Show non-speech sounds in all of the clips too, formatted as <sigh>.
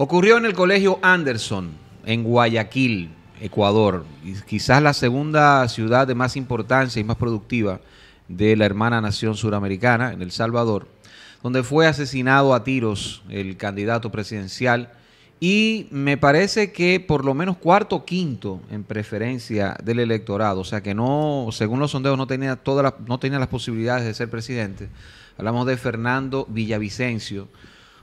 Ocurrió en el Colegio Anderson, en Guayaquil, Ecuador, quizás la segunda ciudad de más importancia y más productiva de la hermana nación suramericana, en El Salvador, donde fue asesinado a tiros el candidato presidencial y me parece que por lo menos cuarto o quinto en preferencia del electorado, o sea que no, según los sondeos no tenía todas no tenía las posibilidades de ser presidente. Hablamos de Fernando Villavicencio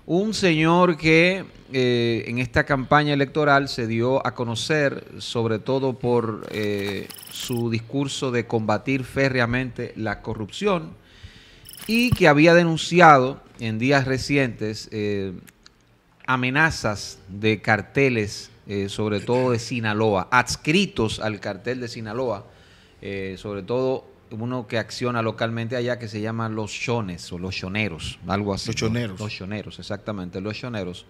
un señor que eh, en esta campaña electoral se dio a conocer, sobre todo por eh, su discurso de combatir férreamente la corrupción, y que había denunciado en días recientes eh, amenazas de carteles, sobre todo de Sinaloa, adscritos al cartel de Sinaloa, sobre todo uno que acciona localmente allá que se llama los chones o los choneros, algo así. Los choneros. Los, choneros, exactamente, los choneros.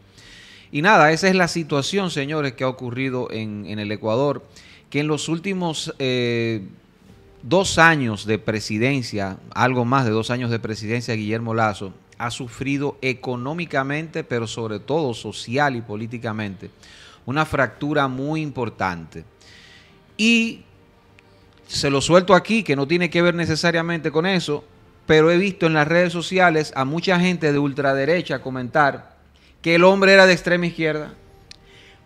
Y nada, esa es la situación, señores, que ha ocurrido en, el Ecuador, que en los últimos eh, dos años de presidencia, algo más de dos años de presidencia, Guillermo Lazo ha sufrido económicamente, pero sobre todo social y políticamente, una fractura muy importante. Y se lo suelto aquí, que no tiene que ver necesariamente con eso, pero he visto en las redes sociales a mucha gente de ultraderecha comentar que el hombre era de extrema izquierda.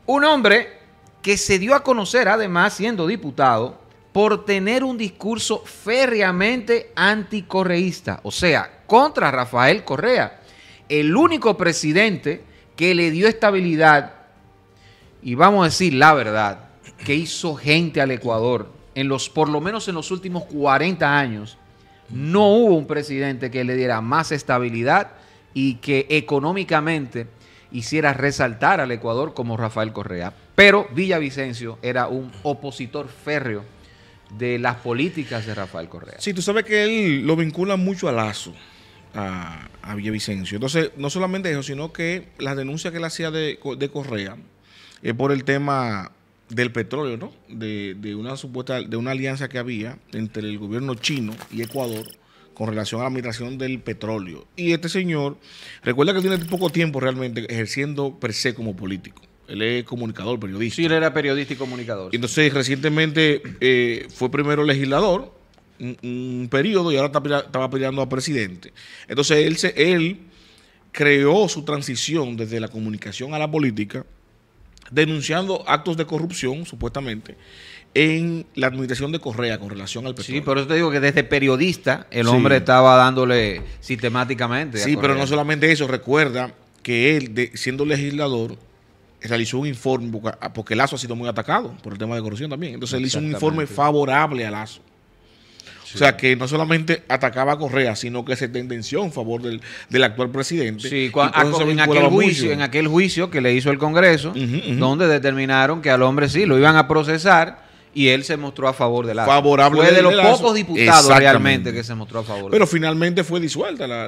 Un hombre que se dio a conocer, además, siendo diputado, por tener un discurso férreamente anticorreísta, o sea, contra Rafael Correa, el único presidente que le dio estabilidad, y vamos a decir la verdad, que hizo gente al Ecuador en los, por lo menos en los últimos 40 años, no hubo un presidente que le diera más estabilidad y que económicamente hiciera resaltar al Ecuador como Rafael Correa. Pero Villavicencio era un opositor férreo de las políticas de Rafael Correa. Sí, tú sabes que él lo vincula mucho a Lazo, a, Villavicencio. Entonces, no solamente eso, sino que las denuncias que él hacía de, Correa eh, por el tema del petróleo, ¿no? De, de, una supuesta, de una alianza que había entre el gobierno chino y Ecuador con relación a la migración del petróleo. Y este señor, recuerda que tiene poco tiempo realmente ejerciendo per se como político. Él es comunicador, periodista. Sí, él era periodista y comunicador. Entonces, recientemente eh, fue primero legislador, un, periodo, y ahora estaba peleando a presidente. Entonces, él, se, él creó su transición desde la comunicación a la política denunciando actos de corrupción, supuestamente, en la administración de Correa con relación al petróleo. Sí, pero eso te digo que desde periodista el hombre estaba dándole sistemáticamente. Sí, pero no solamente eso, recuerda que él, siendo legislador, realizó un informe, porque Lazo ha sido muy atacado por el tema de corrupción también. Entonces él hizo un informe favorable a Lazo. O sea, que no solamente atacaba a Correa, sino que se tendenció en favor del, actual presidente. Sí, en, aquel juicio, en aquel juicio que le hizo el Congreso, donde determinaron que al hombre sí lo iban a procesar y él se mostró a favor del la Favorable fue de, los pocos diputados realmente que se mostró a favor. Pero finalmente fue disuelta la,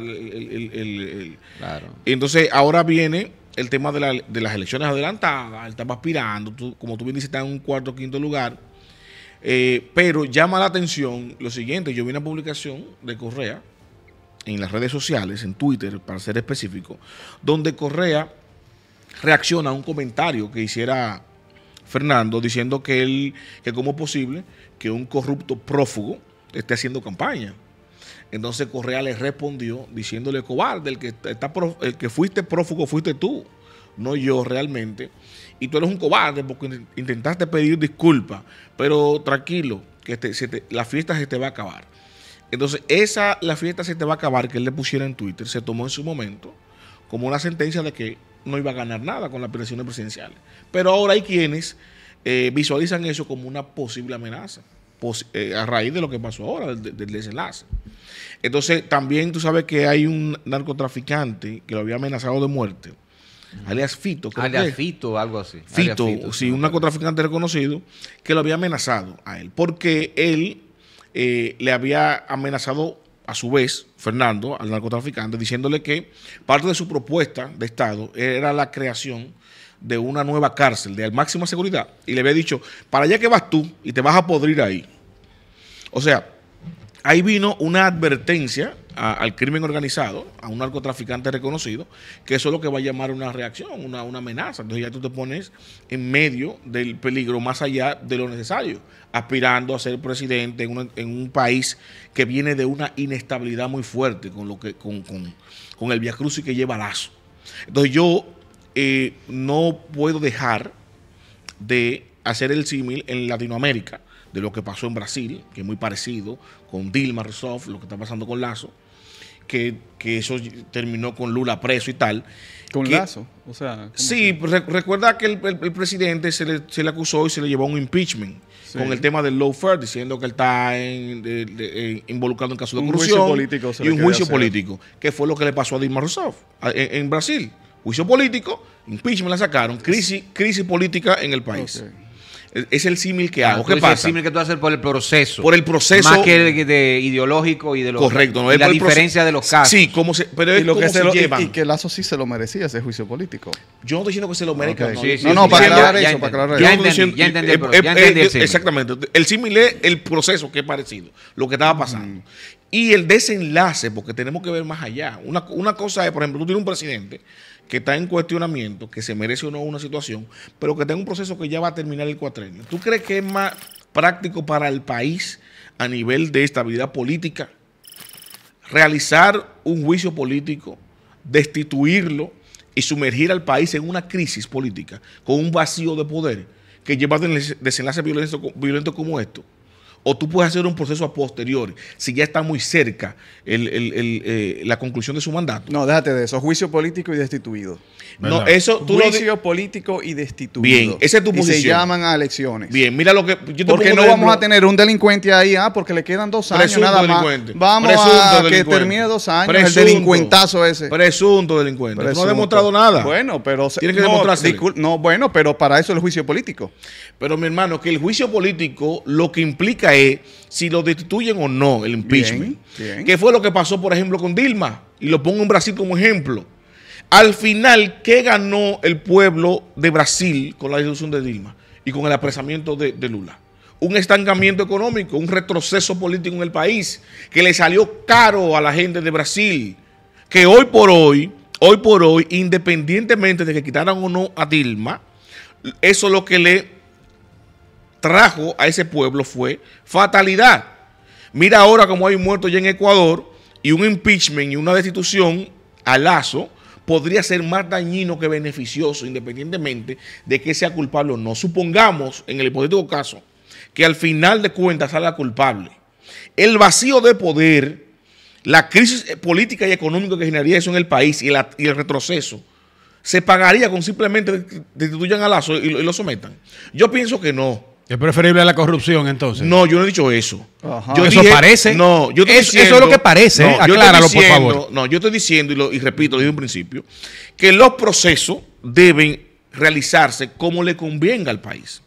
Entonces, ahora viene el tema de, la, de las elecciones adelantadas, él estaba aspirando, como tú bien dices, está en un cuarto quinto lugar eh, pero llama la atención lo siguiente, yo vi una publicación de Correa en las redes sociales, en Twitter, para ser específico, donde Correa reacciona a un comentario que hiciera Fernando diciendo que él, que cómo es posible que un corrupto prófugo esté haciendo campaña. Entonces Correa le respondió diciéndole cobarde, el que, está, el que fuiste prófugo fuiste tú, no yo realmente y tú eres un cobarde porque intentaste pedir disculpas, pero tranquilo, que la fiesta se te va a acabar. Entonces, esa, la fiesta se te va a acabar que él le pusiera en Twitter, se tomó en su momento como una sentencia de que no iba a ganar nada con las presiones presidenciales. Pero ahora hay quienes eh, visualizan eso como una posible amenaza eh, a raíz de lo que pasó ahora, del, desenlace. Entonces, también tú sabes que hay un narcotraficante que lo había amenazado de muerte alias Fito. alias que Fito, algo así. Fito, sí, un narcotraficante reconocido que lo había amenazado a él, porque él eh, le había amenazado a su vez, Fernando, al narcotraficante, diciéndole que parte de su propuesta de Estado era la creación de una nueva cárcel de máxima seguridad. Y le había dicho, para allá que vas tú y te vas a podrir ahí. O sea, ahí vino una advertencia al crimen organizado, a un narcotraficante reconocido, que eso es lo que va a llamar una reacción, una, amenaza. Entonces ya tú te pones en medio del peligro, más allá de lo necesario, aspirando a ser presidente en, en un país que viene de una inestabilidad muy fuerte con, lo que, con, el Via y que lleva lazo. Entonces yo eh, no puedo dejar de hacer el símil en Latinoamérica de lo que pasó en Brasil, que es muy parecido, con Dilma Rousseff, lo que está pasando con Lazo, que, eso terminó con Lula preso y tal. Con Lazo, o sea. Sí, recuerda que el, presidente se le, acusó y se le llevó un impeachment con el tema del lawfare, diciendo que él está en, involucrado en casos de corrupción y un juicio político, que fue lo que le pasó a Dilma Rousseff en, Brasil. Juicio político, impeachment la sacaron, crisis, crisis política en el país. Es el símil que ah, hago. ¿Qué pasa? El símil que tú haces por el proceso. Por el proceso. Más que de, ideológico y de los Correcto, no, la diferencia de los casos. Sí, como se, pero es lo que se, lo, llevan. Y, que Lazo sí se lo merecía ese juicio político. Yo no estoy diciendo que se lo merezca. No, no, para aclarar eso, para aclarar eso. Ya entendí, eh, Exactamente. El símil es el proceso que es parecido, lo que estaba mm. pasando. Y el desenlace, porque tenemos que ver más allá. Una, cosa es, por ejemplo, tú tienes un presidente que está en cuestionamiento, que se merece o no una situación, pero que tenga un proceso que ya va a terminar el cuatrenio. ¿Tú crees que es más práctico para el país a nivel de estabilidad política realizar un juicio político, destituirlo y sumergir al país en una crisis política con un vacío de poder que lleva a desenlaces violento como esto? o tú puedes hacer un proceso a posteriori, si ya está muy cerca el, eh, la conclusión de su mandato. No, déjate de eso, juicio político y destituido. No, eso tú Juicio político y destituido. Bien, esa es tu posición. Y se llaman a elecciones. Bien, mira lo que. porque no vamos a tener un delincuente ahí, ah, porque le quedan dos años nada más. Vamos a que termine dos años presunto, el delincuentazo ese. Presunto delincuente. No ha demostrado nada. Bueno, pero. Tiene que No, bueno, pero para eso el juicio político. Pero mi hermano, que el juicio político lo que implica es si lo destituyen o no el impeachment. ¿Qué fue lo que pasó, por ejemplo, con Dilma? Y lo pongo en Brasil como ejemplo. Al final, ¿qué ganó el pueblo de Brasil con la destitución de Dilma y con el apresamiento de, de Lula? un estancamiento económico, un retroceso político en el país, que le salió caro a la gente de Brasil, que hoy por hoy, hoy por hoy, independientemente de que quitaran o no a Dilma, eso es lo que le trajo a ese pueblo fue fatalidad. Mira ahora cómo hay muertos ya en Ecuador y un impeachment y una destitución a lazo podría ser más dañino que beneficioso, independientemente de que sea culpable o no. Supongamos, en el hipotético caso, que al final de cuentas salga culpable. El vacío de poder, la crisis política y económica que generaría eso en el país y, el retroceso, se pagaría con simplemente destituyan a Lazo y lo sometan. Yo pienso que no. ¿Es preferible a la corrupción entonces? No, yo no he dicho eso. eso parece. No, yo estoy diciendo, eso es lo que parece. No, acláralo, por favor. No, yo estoy diciendo, y, repito, lo un en principio, que los procesos deben realizarse como le convenga al país.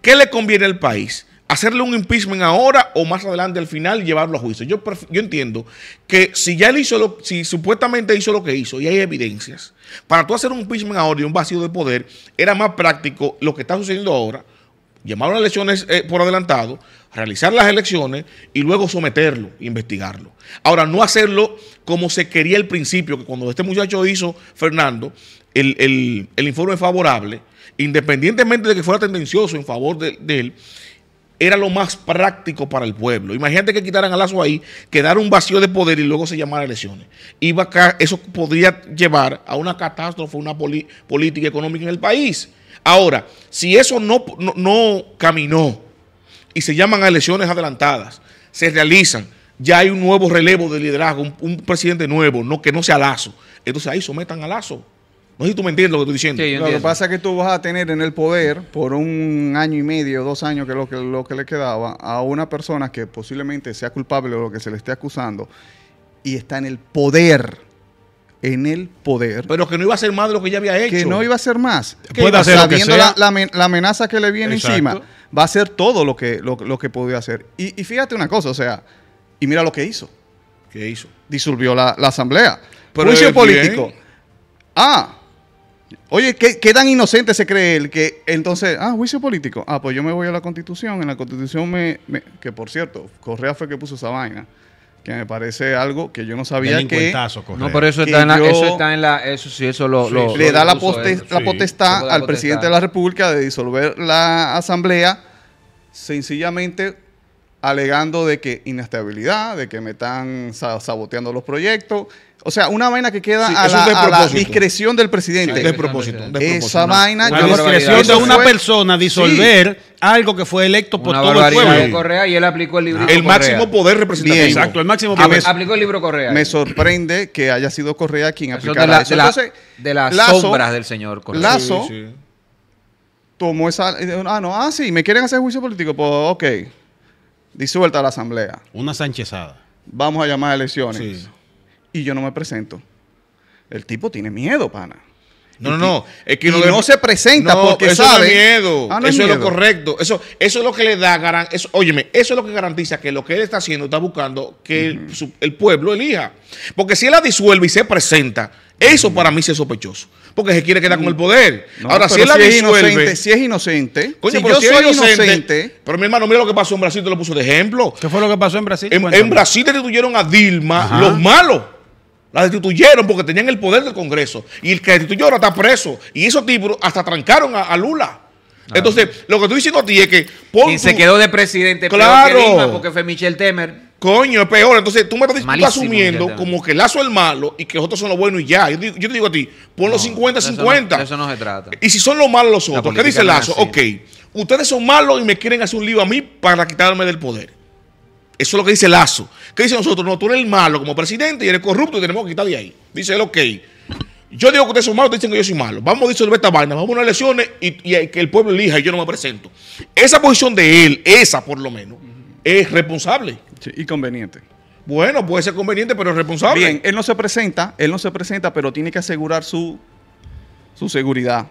¿Qué le conviene al país? hacerle un impeachment ahora o más adelante al final llevarlo a juicio. Yo, entiendo que si ya él hizo lo, si supuestamente hizo lo que hizo y hay evidencias, para tú hacer un impeachment ahora y un vacío de poder, era más práctico lo que está sucediendo ahora llamar a las elecciones eh, por adelantado, realizar las elecciones y luego someterlo, investigarlo. Ahora, no hacerlo como se quería al principio, que cuando este muchacho hizo, Fernando, el, informe favorable, independientemente de que fuera tendencioso en favor de, él, era lo más práctico para el pueblo. Imagínate que quitaran a Lazo ahí, quedara un vacío de poder y luego se llamara elecciones. eso podría llevar a una catástrofe, una política económica en el país. Ahora, si eso no, no, caminó y se llaman a elecciones adelantadas, se realizan, ya hay un nuevo relevo de liderazgo, un, presidente nuevo, no que no sea Lazo. Entonces ahí sometan a Lazo. No sé si tú me entiendes lo que estoy diciendo. lo que pasa es que tú vas a tener en el poder por un año y medio, dos años, que es lo que, lo que le quedaba, a una persona que posiblemente sea culpable de lo que se le esté acusando y está en el poder en el poder. Pero que no iba a ser más de lo que ya había hecho. Que no iba a ser más. Puede sabiendo la, amenaza que le viene encima, va a hacer todo lo que, lo, que podía hacer. Y, fíjate una cosa, o sea, y mira lo que hizo. ¿Qué hizo? Disolvió la, asamblea. Pero Juicio político. Ah, Oye, ¿qué, tan inocente se cree él? Que entonces, ah, juicio político. Ah, pues yo me voy a la constitución. En la constitución me. que por cierto, Correa fue que puso esa vaina que me parece algo que yo no sabía que no pero eso está en la, eso está en la sí eso lo, le da la, potestad la potestad al presidente de la República de disolver la asamblea sencillamente alegando de que inestabilidad de que me están saboteando los proyectos o sea, una vaina que queda a, la, discreción del presidente. Sí, de propósito. De Esa vaina. La discreción de una persona disolver algo que fue electo por todo el pueblo. Correa y él aplicó el libro. El máximo poder representativo. Exacto, el máximo poder. aplicó el libro Correa. Me sorprende que haya sido Correa quien aplicara de, eso. de las sombras del señor Correa. Lazo tomó esa. Ah, no, ah, sí, me quieren hacer juicio político. Pues, ok. Disuelta la asamblea. Una sanchezada. Vamos a llamar a elecciones. Sí y yo no me presento. El tipo tiene miedo, pana. No, no, no. y no, se presenta porque sabe. miedo. Ah, eso es, lo correcto. Eso, eso es lo que le da garan... Óyeme, eso es lo que garantiza que lo que él está haciendo está buscando que el, pueblo elija. Porque si él la disuelve y se presenta, eso para mí es sospechoso. Porque se quiere quedar con el poder. Ahora, si él la disuelve. si es inocente. si pero yo soy inocente, Pero mi hermano, mira lo que pasó en Brasil, te lo puso de ejemplo. ¿Qué fue lo que pasó en Brasil? En, Brasil destituyeron a Dilma los malos. La destituyeron porque tenían el poder del Congreso. Y el que destituyó ahora está preso. Y esos tipos hasta trancaron a, Lula. Ah, Entonces, lo que estoy diciendo a ti es que... Pon y se quedó de presidente. Claro. porque fue Michel Temer. Coño, es peor. Entonces, tú me estás, asumiendo como que Lazo es el malo y que los otros son los buenos y ya. Yo, te, digo a ti, pon los 50-50. eso no se trata. Y si son los malos los otros, ¿qué dice Lazo? ok, ustedes son malos y me quieren hacer un lío a mí para quitarme del poder. Eso es lo que dice Lazo. ¿Qué dice nosotros? No, tú eres el malo como presidente y eres corrupto y tenemos que quitar de ahí. Dice él, ok. Yo digo que ustedes son malos, dicen que yo soy malo. Vamos a disolver esta vaina, vamos a unas elecciones y, eh, que el pueblo elija y yo no me presento. Esa posición de él, esa por lo menos, es responsable. y conveniente. Bueno, puede ser conveniente, pero es responsable. Bien, él no se presenta, él no se presenta, pero tiene que asegurar su seguridad.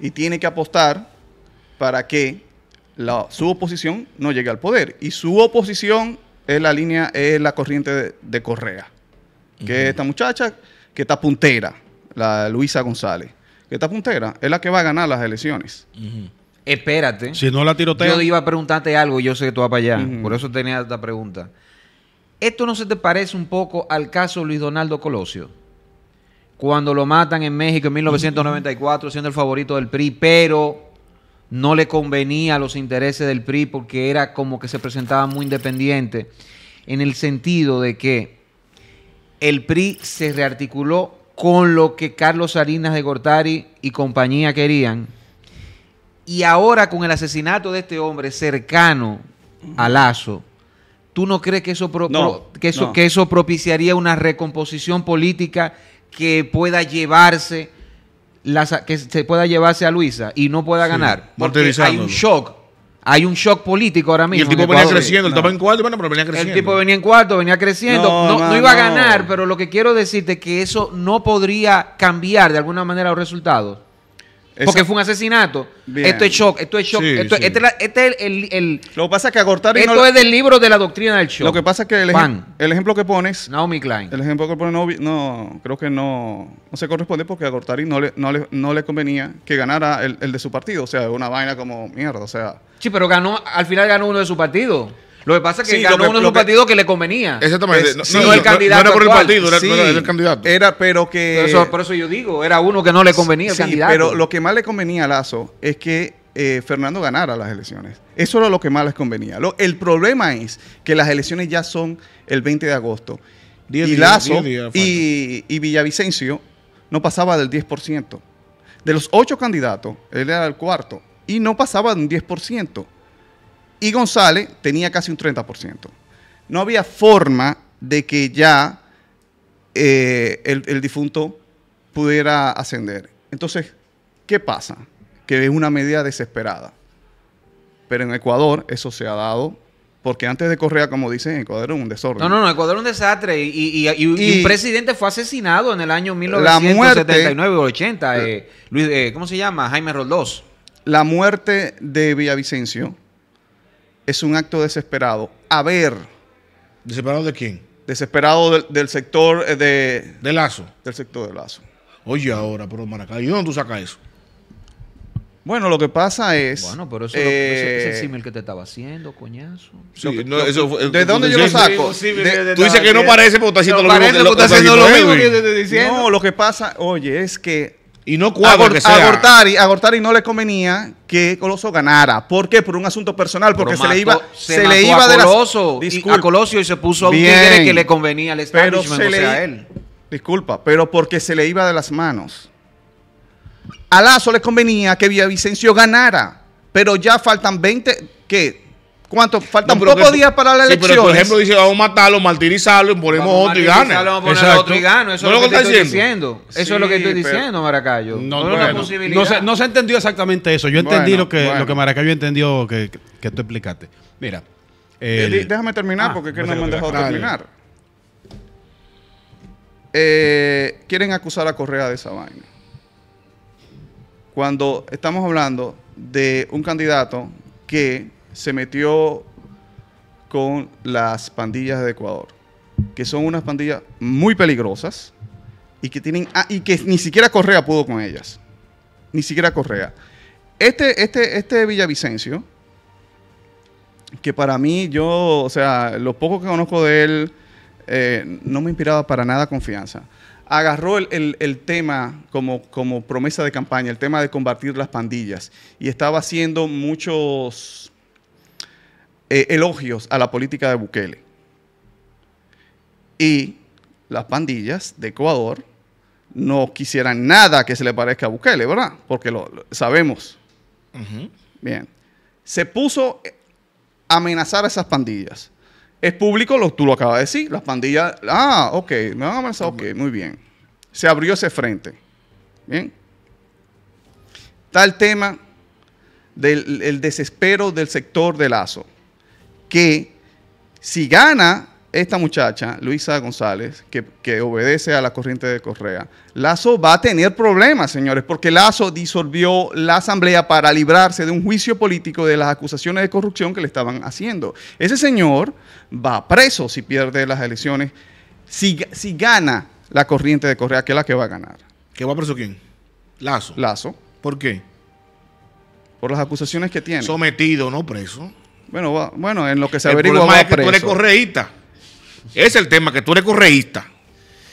Y tiene que apostar para que su oposición no llega al poder. Y su oposición es la línea, es la corriente de, Correa, que es esta muchacha que está puntera, la Luisa González, que está puntera, es la que va a ganar las elecciones. Espérate. Si no la tirotea. Yo iba a preguntarte algo y yo sé que tú vas para allá. Por eso tenía esta pregunta. ¿Esto no se te parece un poco al caso Luis Donaldo Colosio? Cuando lo matan en México en 1994, siendo el favorito del PRI, pero no le convenía a los intereses del PRI porque era como que se presentaba muy independiente, en el sentido de que el PRI se rearticuló con lo que Carlos Salinas de Gortari y compañía querían. Y ahora con el asesinato de este hombre cercano a Lazo, ¿tú no crees que eso, que, eso que eso propiciaría una recomposición política que pueda llevarse la, que se pueda llevarse a Luisa y no pueda ganar. hay un shock. Hay un shock político ahora mismo. Y el tipo venía creciendo, el estaba en cuarto, pero venía creciendo. El tipo venía en cuarto, venía creciendo. No, no iba a ganar, pero lo que quiero decirte es que eso no podría cambiar de alguna manera los resultados. Porque fue un asesinato. Esto es shock, esto es shock. esto, Este, es este el, Lo que pasa es que a Gortari Esto es del libro de la doctrina del shock. Lo que pasa es que el, ejemplo que pones. Naomi Klein. El ejemplo que pones no, creo que no, no se corresponde porque a Gortari no le, no le, convenía que ganara el, el de su partido. O sea, una vaina como mierda. O sea. Sí, pero ganó, al final ganó uno de su partido. Lo que pasa es que ganó uno de un partido que le convenía. Exactamente. no, era por el partido, era, el candidato. pero que. por eso yo digo, era uno que no le convenía el candidato. Pero lo que más le convenía a Lazo es que eh, Fernando ganara las elecciones. Eso era lo que más les convenía. el problema es que las elecciones ya son el 20 de agosto. y Lazo y, Villavicencio no pasaba del 10%. De los ocho candidatos, él era el cuarto y no pasaba de un 10%. Y González tenía casi un 30%. No había forma de que ya eh, el, difunto pudiera ascender. Entonces, ¿qué pasa? Que es una medida desesperada. Pero en Ecuador eso se ha dado porque antes de Correa, como dicen, Ecuador era un desorden. No, no, no, Ecuador era un desastre. Y, el presidente fue asesinado en el año 1979 o 80. Eh, eh, ¿Cómo se llama? Jaime Roldós. La muerte de Villavicencio es un acto desesperado. A ver. ¿Desesperado de quién? Desesperado del, sector eh, de... De Lazo. Del sector de Lazo. Oye, ahora, pero Maracay, ¿y dónde tú sacas eso? Bueno, lo que pasa es. Bueno, pero eso, es el eh, símil que te estaba haciendo, coñazo. ¿De, dónde yo lo saco? tú dices que no parece porque estás haciendo lo, mismo, te diciendo. No, lo que pasa, oye, es que y no cuatro. A Gortari, no le convenía que Coloso ganara. ¿Por qué? Por un asunto personal, porque se le iba, se, le iba a de Coloso, las... y, a Colosio y se puso a un que le convenía al establishment, a él. Disculpa, pero porque se le iba de las manos. A Lazo le convenía que Villavicencio ganara, pero ya faltan 20, ¿qué? ¿Cuánto? Faltan pocos días para la elección. Sí, pero por ejemplo dice, vamos a matarlo, martirizarlo, ponemos otro y gane. Vamos a poner otro y gana. Eso es lo que, estoy diciendo. Eso es lo que estoy diciendo, Maracayo. No, no, bueno. no, se, no se entendió exactamente eso. Yo entendí lo, que, Maracayo entendió que, tú explicaste. Mira. Eh, déjame terminar ah, porque es que no me han dejado terminar. Eh, quieren acusar a Correa de esa vaina. Cuando estamos hablando de un candidato que se metió con las pandillas de Ecuador, que son unas pandillas muy peligrosas y que tienen ah, que ni siquiera Correa pudo con ellas. Ni siquiera Correa. Este este este Villavicencio que para mí yo, o sea, lo poco que conozco de él eh, no me inspiraba para nada confianza. Agarró el, tema como, como promesa de campaña, el tema de combatir las pandillas, y estaba haciendo muchos, eh, elogios a la política de Bukele. Y las pandillas de Ecuador no quisieran nada que se le parezca a Bukele, ¿verdad? Porque lo, sabemos. Bien. Se puso a amenazar a esas pandillas. Es público, lo, tú lo acabas de decir. Las pandillas, ah, ok, me van a amenazar, ok, muy bien. Se abrió ese frente. Bien. Está el tema del desespero del sector de Lazo que si gana esta muchacha, Luisa González, que, obedece a la corriente de Correa, Lazo va a tener problemas, señores, porque Lazo disolvió la asamblea para librarse de un juicio político de las acusaciones de corrupción que le estaban haciendo. Ese señor va preso si pierde las elecciones, si, gana la corriente de Correa, que es la que va a ganar. ¿Qué va a preso quién? Lazo. Lazo. ¿Por qué? Por las acusaciones que tiene. Sometido, no preso. Bueno, va, bueno, en lo que se el averigua. Problema es que tú eres correísta. Es el tema, que tú eres correísta.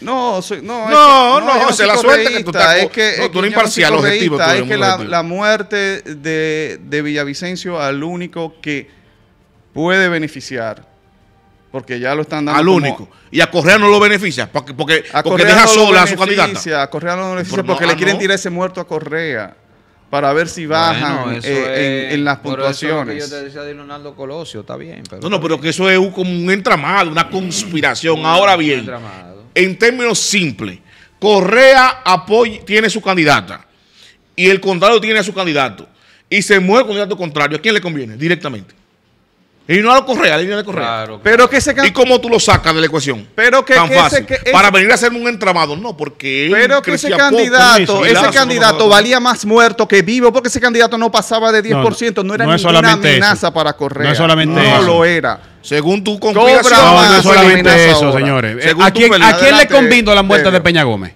No, soy, no, no, no, no, no se la suerte que tú estás. Es que, tú eres imparcial, objetivo. es que la, la, muerte de, de Villavicencio al único que puede beneficiar porque ya lo están dando. Al único. Y a Correa no lo beneficia. Porque, porque, porque deja sola a su candidata. A Correa no lo beneficia porque le ah, quieren tirar ese muerto a Correa para ver si bajan eh, en, las puntuaciones. yo te decía de Leonardo Colosio, está bien. no, no, pero que eso es un, como un entramado, una conspiración. Ahora bien, en términos simples, Correa apoya, tiene su candidata y el contrario tiene a su candidato y se mueve el candidato contrario. ¿A quién le conviene? Directamente. Y no a correa, a la línea de correa. Pero que ¿Y cómo tú lo sacas de la ecuación? Pero Tan fácil. Para venir a hacerme un entramado, no, porque Pero que ese candidato, ese candidato valía más muerto que vivo, porque ese candidato no pasaba de 10%, no, era ninguna amenaza para Correa. No solamente lo era. Según tú. no, es solamente eso, señores. ¿A, quién, ¿A quién, le convino la muerte de Peña Gómez?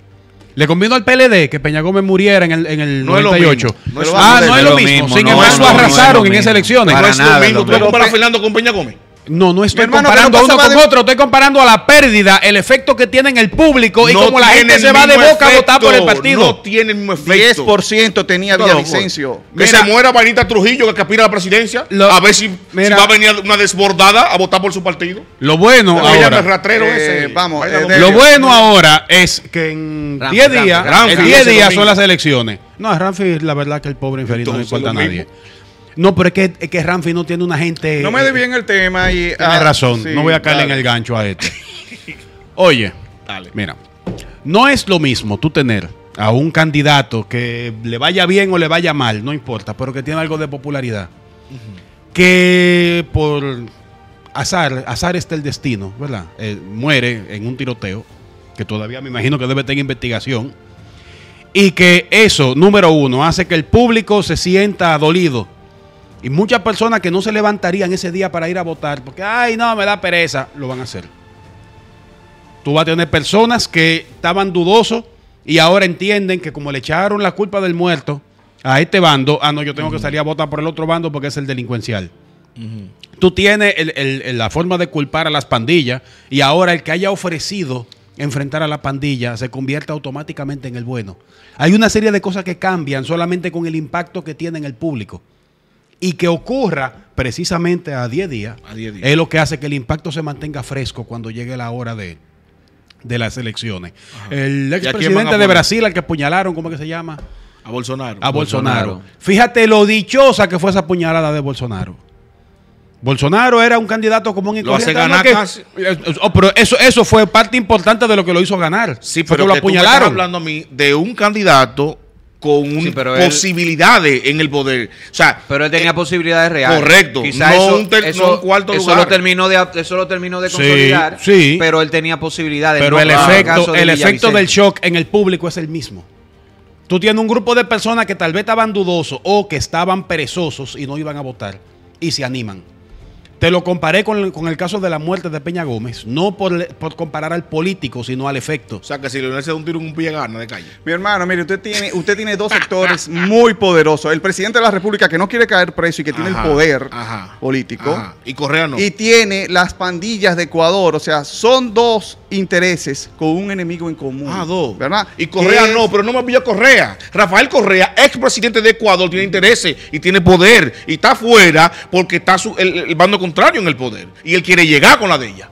Le convino al PLD que Peña Gómez muriera en el, en el 98. ah, no es lo mismo. Sin embargo, arrasaron en esas elecciones. No es lo mismo. Tú comparas Fernando con Peña Gómez. No, no estoy comparando uno con otro, estoy comparando a la pérdida, el efecto que tiene en el público y como la gente se va de boca a votar por el partido. No el 10% tenía no, Villavicencio. Que se muera Marita Trujillo, que aspira a la presidencia, a ver si, va a venir una desbordada a votar por su partido. Lo bueno ahora, eh, vamos, eh, lo bueno ahora es que en 10 días, 10 días son las elecciones. No, Ramfi la verdad que el pobre infeliz no importa a nadie. No, pero es que, es Ramfi no tiene una gente. No me dé bien el tema y. Tienes ah, razón, no voy a caer en el gancho a esto. <laughs> Oye, mira, no es lo mismo tú tener a un candidato que le vaya bien o le vaya mal, no importa, pero que tiene algo de popularidad. Que por azar, azar está el destino, ¿verdad? Eh, muere en un tiroteo, que todavía me imagino que debe tener investigación. Y que eso, número uno, hace que el público se sienta dolido y muchas personas que no se levantarían ese día para ir a votar, porque, ay, no, me da pereza, lo van a hacer. Tú vas a tener personas que estaban dudosos y ahora entienden que como le echaron la culpa del muerto a este bando, ah, no, yo tengo que salir a votar por el otro bando porque es el delincuencial. Tú tienes la forma de culpar a las pandillas y ahora el que haya ofrecido enfrentar a la pandilla se convierte automáticamente en el bueno. Hay una serie de cosas que cambian solamente con el impacto que tiene en el público y que ocurra precisamente a 10 días, es lo que hace que el impacto se mantenga fresco cuando llegue la hora de, las elecciones. el El expresidente de Brasil, al que apuñalaron, ¿cómo que se llama? A Bolsonaro. A Bolsonaro. Fíjate lo dichosa que fue esa puñalada de Bolsonaro. Bolsonaro era un candidato común y lo hace ganar eh, oh, pero eso, eso fue parte importante de lo que lo hizo ganar. Sí, pero lo apuñalaron. hablando a mí de un candidato con posibilidades en el poder. pero él tenía eh, posibilidades reales. Correcto. Quizás eso, Lo terminó de, eso lo terminó de consolidar, sí, pero él tenía posibilidades. Pero el, efecto, el efecto del shock en el público es el mismo. Tú tienes un grupo de personas que tal vez estaban dudosos o que estaban perezosos y no iban a votar y se animan. Te lo comparé con el, caso de la muerte de Peña Gómez, no por, comparar al político, sino al efecto. O sea, que si le se da un tiro en un pie de calle. Mi hermano, mire, usted tiene, usted tiene dos sectores <laughs> muy poderosos. El presidente de la República que no quiere caer preso y que tiene el poder político. Y Correa no. Y tiene las pandillas de Ecuador. O sea, son dos intereses con un enemigo en común. Ah, dos. ¿Verdad? Y Correa no, pero no me pilló Correa. Rafael Correa, presidente de Ecuador, tiene intereses y tiene poder y está afuera porque está el, bando con en el poder y él quiere llegar con la de ella.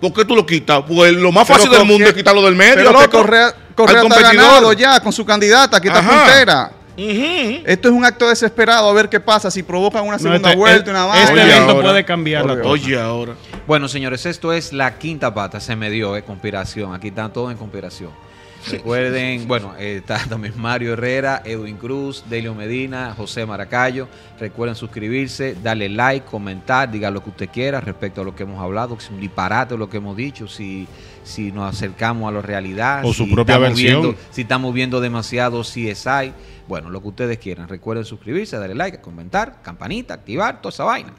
porque tú lo quitas? Pues lo más fácil del mundo es quitarlo del medio. Pero Correa, está ganado ya con su candidata, quita puntera. Esto es un acto desesperado a ver qué pasa si provocan una segunda este, vuelta, este una Este evento puede cambiar la ahora. Bueno, señores, esto es la quinta pata. Se me dio, eh, conspiración. Aquí están todo en conspiración. Recuerden, bueno, eh, está <laughs> también Mario Herrera, Edwin Cruz, Delio Medina, José Maracayo. Recuerden suscribirse, darle like, comentar, diga lo que usted quiera respecto a lo que hemos hablado, si un disparate lo que hemos dicho, si, si nos acercamos a la realidad. O su propia versión. si estamos viendo demasiado CSI. Bueno, lo que ustedes quieran. Recuerden suscribirse, darle like, comentar, campanita, activar, toda esa vaina.